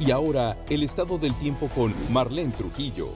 Y ahora, el estado del tiempo con Marlene Trujillo.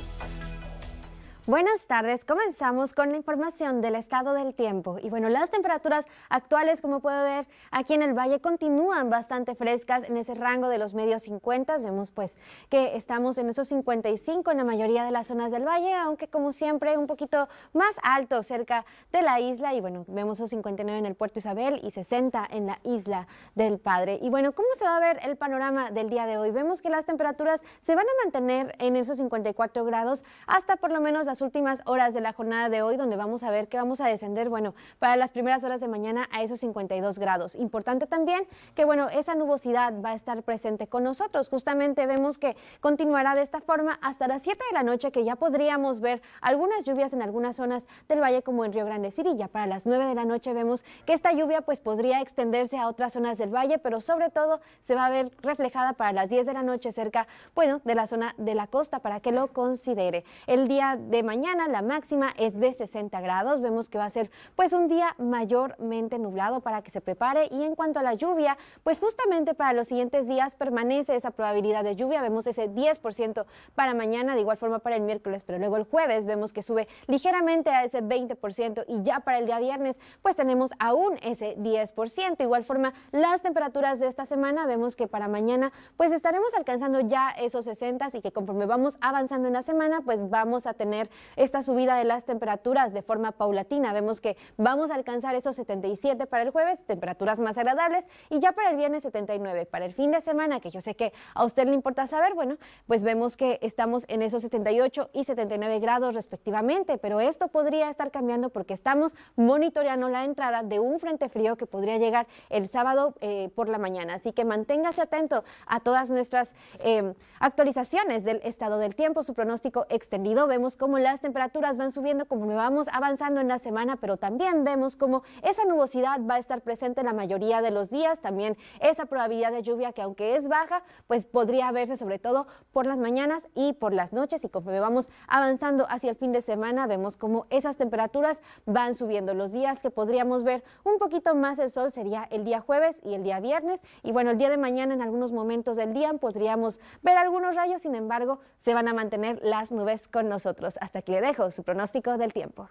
Buenas tardes, comenzamos con la información del estado del tiempo. Y bueno, las temperaturas actuales, como puede ver aquí en el valle, continúan bastante frescas en ese rango de los medios 50. Vemos pues que estamos en esos 55 en la mayoría de las zonas del valle, aunque como siempre un poquito más alto cerca de la isla. Y bueno, vemos esos 59 en el puerto Isabel y 60 en la isla del Padre. Y bueno, ¿cómo se va a ver el panorama del día de hoy? Vemos que las temperaturas se van a mantener en esos 54 grados hasta por lo menos las últimas horas de la jornada de hoy, donde vamos a ver que vamos a descender, bueno, para las primeras horas de mañana a esos 52 grados. Importante también que, bueno, esa nubosidad va a estar presente con nosotros. Justamente vemos que continuará de esta forma hasta las 7 de la noche, que ya podríamos ver algunas lluvias en algunas zonas del valle, como en Río Grande Cirilla. Para las 9 de la noche vemos que esta lluvia, pues, podría extenderse a otras zonas del valle, pero sobre todo se va a ver reflejada para las 10 de la noche cerca, bueno, de la zona de la costa, para que lo considere. El día de mañana la máxima es de 60 grados. Vemos que va a ser pues un día mayormente nublado para que se prepare. Y en cuanto a la lluvia, pues justamente para los siguientes días permanece esa probabilidad de lluvia. Vemos ese 10% para mañana, de igual forma para el miércoles, pero luego el jueves vemos que sube ligeramente a ese 20% y ya para el día viernes pues tenemos aún ese 10%. igual forma, las temperaturas de esta semana vemos que para mañana pues estaremos alcanzando ya esos 60 y que conforme vamos avanzando en la semana pues vamos a tener esta subida de las temperaturas de forma paulatina. Vemos que vamos a alcanzar esos 77 para el jueves, temperaturas más agradables, y ya para el viernes 79, para el fin de semana, que yo sé que a usted le importa saber, bueno, pues vemos que estamos en esos 78 y 79 grados respectivamente, pero esto podría estar cambiando porque estamos monitoreando la entrada de un frente frío que podría llegar el sábado eh, por la mañana. Así que manténgase atento a todas nuestras eh, actualizaciones del estado del tiempo, su pronóstico extendido. Vemos cómo las temperaturas van subiendo como me vamos avanzando en la semana, pero también vemos como esa nubosidad va a estar presente la mayoría de los días, también esa probabilidad de lluvia que aunque es baja, pues podría verse sobre todo por las mañanas y por las noches y como me vamos avanzando hacia el fin de semana, vemos como esas temperaturas van subiendo. Los días que podríamos ver un poquito más el sol sería el día jueves y el día viernes y bueno, el día de mañana en algunos momentos del día podríamos ver algunos rayos, sin embargo, se van a mantener las nubes con nosotros. Hasta aquí le dejo su pronóstico del tiempo.